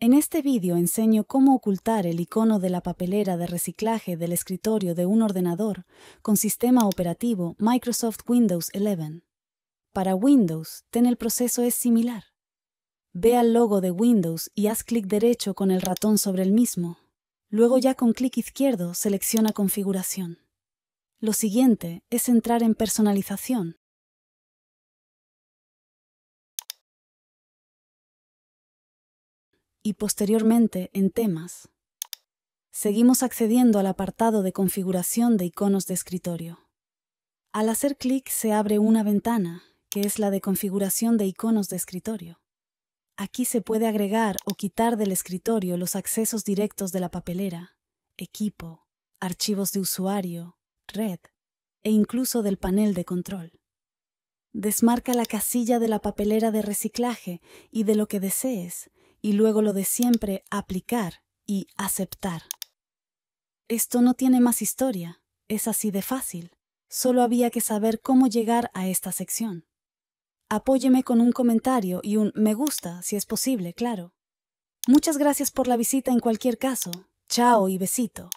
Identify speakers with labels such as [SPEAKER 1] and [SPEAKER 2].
[SPEAKER 1] En este vídeo enseño cómo ocultar el icono de la papelera de reciclaje del escritorio de un ordenador con sistema operativo Microsoft Windows 11. Para Windows, ten el proceso es similar. Ve al logo de Windows y haz clic derecho con el ratón sobre el mismo. Luego ya con clic izquierdo selecciona Configuración. Lo siguiente es entrar en Personalización y posteriormente en temas. Seguimos accediendo al apartado de configuración de iconos de escritorio. Al hacer clic se abre una ventana, que es la de configuración de iconos de escritorio. Aquí se puede agregar o quitar del escritorio los accesos directos de la papelera, equipo, archivos de usuario, red e incluso del panel de control. Desmarca la casilla de la papelera de reciclaje y de lo que desees y luego lo de siempre aplicar y aceptar. Esto no tiene más historia, es así de fácil, solo había que saber cómo llegar a esta sección. Apóyeme con un comentario y un me gusta, si es posible, claro. Muchas gracias por la visita en cualquier caso. Chao y besito.